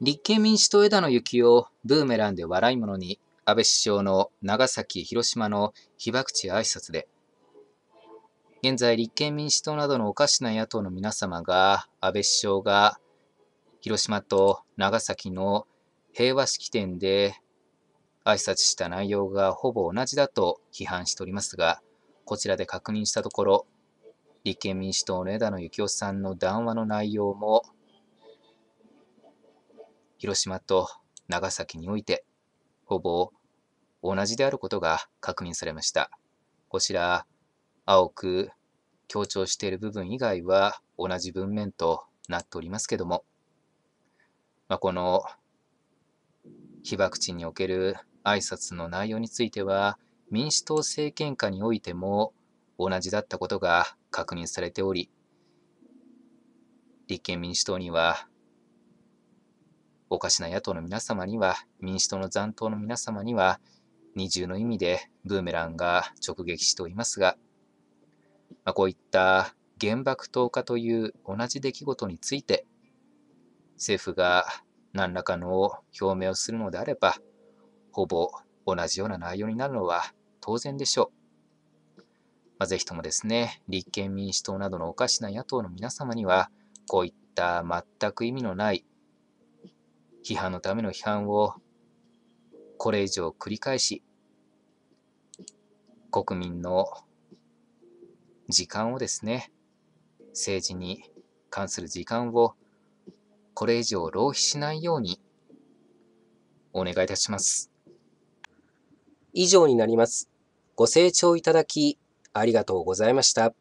立憲民主党枝野幸男、ブーメランで笑い者に、安倍首相の長崎、広島の被爆地挨拶で、現在、立憲民主党などのおかしな野党の皆様が、安倍首相が広島と長崎の平和式典で挨拶した内容がほぼ同じだと批判しておりますが、こちらで確認したところ、立憲民主党の枝野幸男さんの談話の内容も広島と長崎において、ほぼ同じであることが確認されました。こちら、青く強調している部分以外は同じ文面となっておりますけども、まあ、この被爆地における挨拶の内容については民主党政権下においても同じだったことが確認されており立憲民主党にはおかしな野党の皆様には、民主党の残党の皆様には、二重の意味でブーメランが直撃しておりますが、まあ、こういった原爆投下という同じ出来事について、政府が何らかの表明をするのであれば、ほぼ同じような内容になるのは当然でしょう。まあ、ぜひともですね、立憲民主党などのおかしな野党の皆様には、こういった全く意味のない批判のための批判をこれ以上繰り返し、国民の時間をですね、政治に関する時間をこれ以上浪費しないようにお願いいたします。以上になります。ご清聴いただきありがとうございました。